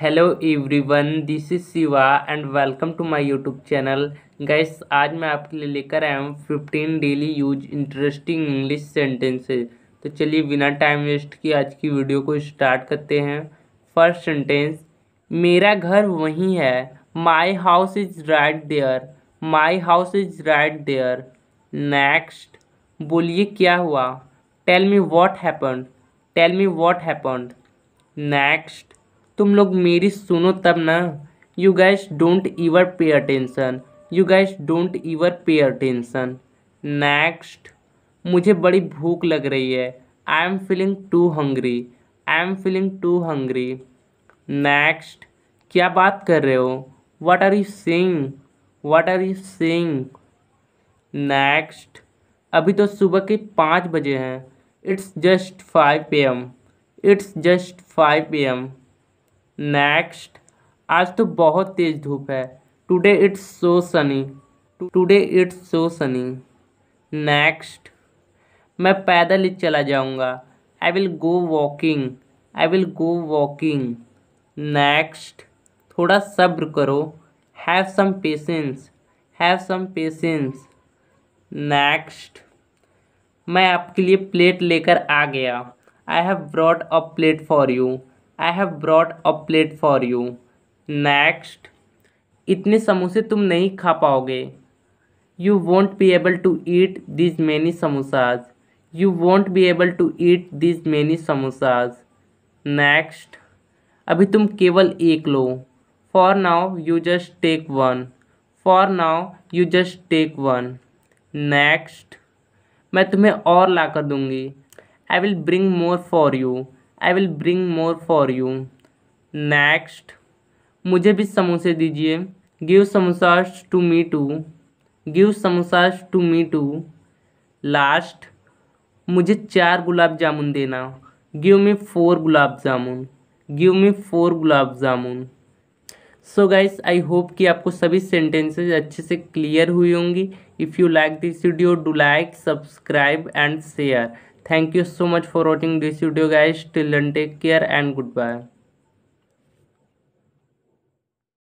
hello everyone this is Shiva and welcome to my YouTube channel guys आज मैं आपके लिए लेकर आया हूँ fifteen daily use interesting English sentences तो चलिए बिना टाइम वेस्ट किए आज की वीडियो को स्टार्ट करते हैं फर्स्ट सेंटेंस मेरा घर वहीं है my house is right there my house is right there next बोलिए क्या हुआ tell me what happened tell me what happened next तुम लोग मेरी सुनो तब ना you guys don't ever pay attention you guys don't ever pay attention next मुझे बड़ी भूख लग रही है I am feeling too hungry I am feeling too hungry next क्या बात कर रहे हो what are you saying what are you saying next अभी तो सुबह के पाँच बजे हैं it's just five P M it's just five P M next आज तो बहुत तेज धूप है today it's so Sunny today it's so sunny next मैं पैदल ही चला जाऊँगा I will go walking I will go walking next थोड़ा सब्र करो have some patience have some patience next मैं आपके लिए प्लेट लेकर आ गया I have brought a plate for you I have brought a plate for you next इतने समोसे तुम नहीं खा पाओगे you won't be able to eat these many samosas you won't be able to eat these many samosas next अभी तुम केवल एक लो for now you just take one for now you just take one next मैं तुम्हें और ला कर दूँगी I will bring more for you I will bring more for you next मुझे भी समोसे दीजिए give samosas to me too give samosas to me too last मुझे चार गुलाब जामुन देना give me four gulab jamun give me four gulab jamun so guys I hope कि आपको सभी सेंटेंसेज अच्छे से क्लियर हुई होंगी if you like this video do like subscribe and share thank you so much for watching this video guys till then take care and goodbye